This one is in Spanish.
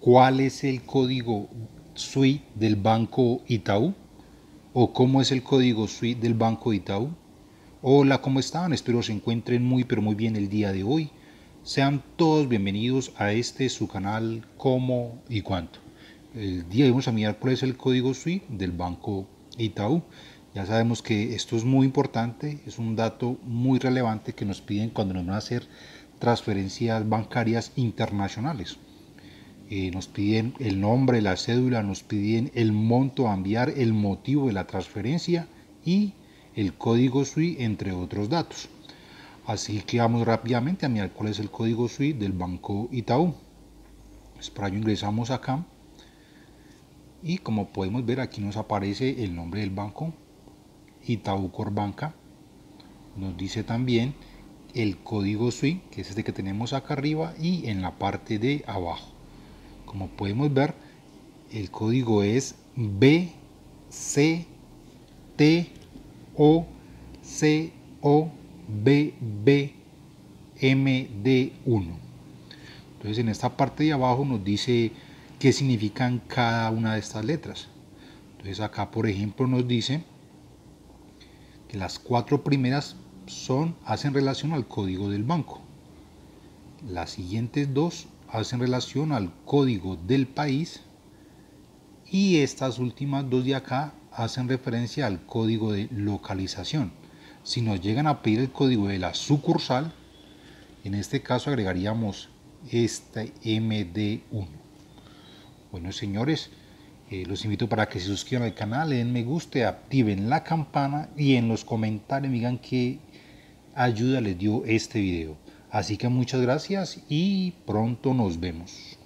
cuál es el código SWI del Banco Itaú, o cómo es el código SWI del Banco Itaú. Hola, ¿cómo están? Espero se encuentren muy pero muy bien el día de hoy. Sean todos bienvenidos a este su canal Cómo y Cuánto. El día de hoy vamos a mirar cuál es el código SWI del Banco Itaú. Ya sabemos que esto es muy importante, es un dato muy relevante que nos piden cuando nos van a hacer transferencias bancarias internacionales. Eh, nos piden el nombre, la cédula, nos piden el monto a enviar, el motivo de la transferencia y el código SWI, entre otros datos. Así que vamos rápidamente a mirar cuál es el código SWI del Banco Itaú. para pues, ello ingresamos acá y como podemos ver aquí nos aparece el nombre del banco Itaú Corbanca. Nos dice también el código SWI, que es este que tenemos acá arriba y en la parte de abajo. Como podemos ver, el código es B, C, O, C, O, B, B, M, D, 1. Entonces en esta parte de abajo nos dice qué significan cada una de estas letras. Entonces acá por ejemplo nos dice que las cuatro primeras son, hacen relación al código del banco. Las siguientes dos hacen relación al código del país y estas últimas dos de acá hacen referencia al código de localización. Si nos llegan a pedir el código de la sucursal, en este caso agregaríamos este MD1. Bueno, señores, eh, los invito para que se suscriban al canal, le den me gusta, activen la campana y en los comentarios digan qué ayuda les dio este video. Así que muchas gracias y pronto nos vemos.